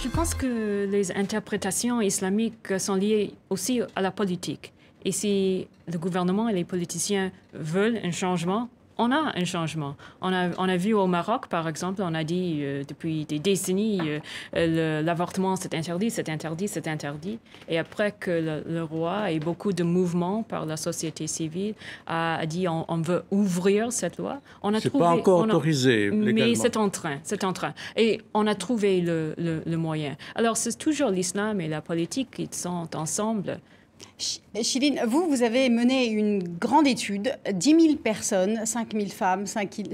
Je pense que les interprétations islamiques sont liées aussi à la politique. Et si le gouvernement et les politiciens veulent un changement, on a un changement. On a, vu au Maroc, par exemple, on a dit euh, depuis des décennies, euh, l'avortement, c'est interdit, c'est interdit, c'est interdit. Et après que le, roi et beaucoup de mouvements par la société civile a, dit on, veut ouvrir cette loi, on a trouvé... pas encore autorisé Mais c'est en train, c'est en train. Et on a trouvé le moyen. Alors, c'est toujours l'islam et la politique qui sont ensemble. Chiline, vous, vous avez mené une grande étude. 10 000 personnes, 5 000 femmes, 5 000,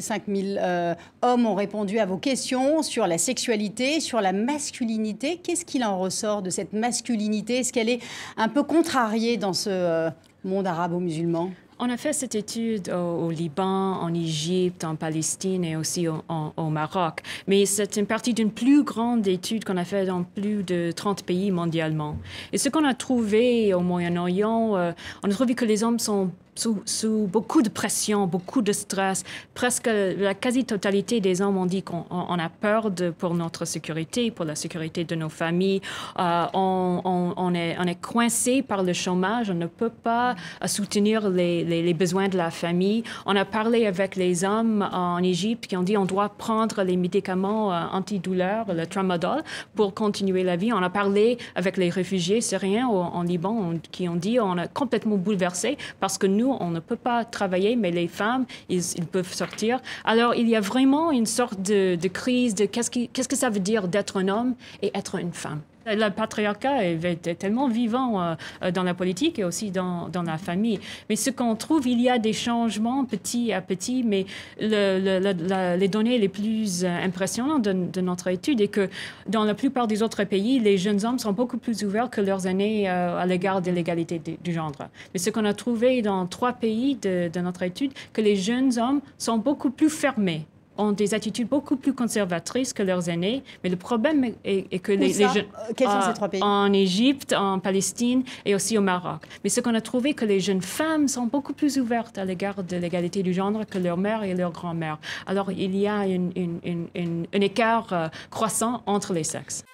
euh, hommes ont répondu à vos questions sur la sexualité, sur la masculinité. Qu'est-ce qu'il en ressort de cette masculinité Est-ce qu'elle est un peu contrariée dans ce euh, monde arabo-musulman on a fait cette étude au, Liban, en Égypte, en Palestine et aussi au, Maroc. Mais c'est une partie d'une plus grande étude qu'on a faite dans plus de 30 pays mondialement. Et ce qu'on a trouvé au Moyen-Orient, euh, on a trouvé que les hommes sont sous, beaucoup de pression, beaucoup de stress. Presque la quasi-totalité des hommes ont dit qu'on a peur de, pour notre sécurité, pour la sécurité de nos familles. Euh, on, est, on est coincé par le chômage. On ne peut pas euh, soutenir les, besoins de la famille. On a parlé avec les hommes en Égypte qui ont dit on doit prendre les médicaments euh, antidouleurs, le tramadol, pour continuer la vie. On a parlé avec les réfugiés syriens en Liban qui ont dit on est complètement bouleversé parce que nous on ne peut pas travailler, mais les femmes, ils, peuvent sortir. Alors, il y a vraiment une sorte de, crise de qu'est-ce que ça veut dire d'être un homme et être une femme. Le patriarcat est tellement vivant euh, euh, dans la politique et aussi dans, la famille. Mais ce qu'on trouve, il y a des changements petit à petit, mais les données les plus impressionnantes de, notre étude est que dans la plupart des autres pays, les jeunes hommes sont beaucoup plus ouverts que leurs aînés euh, à l'égard de l'égalité du genre. Mais ce qu'on a trouvé dans trois pays de, de notre étude, que les jeunes hommes sont beaucoup plus fermés ont des attitudes beaucoup plus conservatrices que leurs aînés. Mais le problème est, que les, jeunes... Euh, quels sont ces euh, trois pays En Égypte, en Palestine et aussi au Maroc. Mais ce qu'on a trouvé, que les jeunes femmes sont beaucoup plus ouvertes à l'égard de l'égalité du genre que leurs mères et leurs grands-mères. Alors, il y a un écart euh, croissant entre les sexes.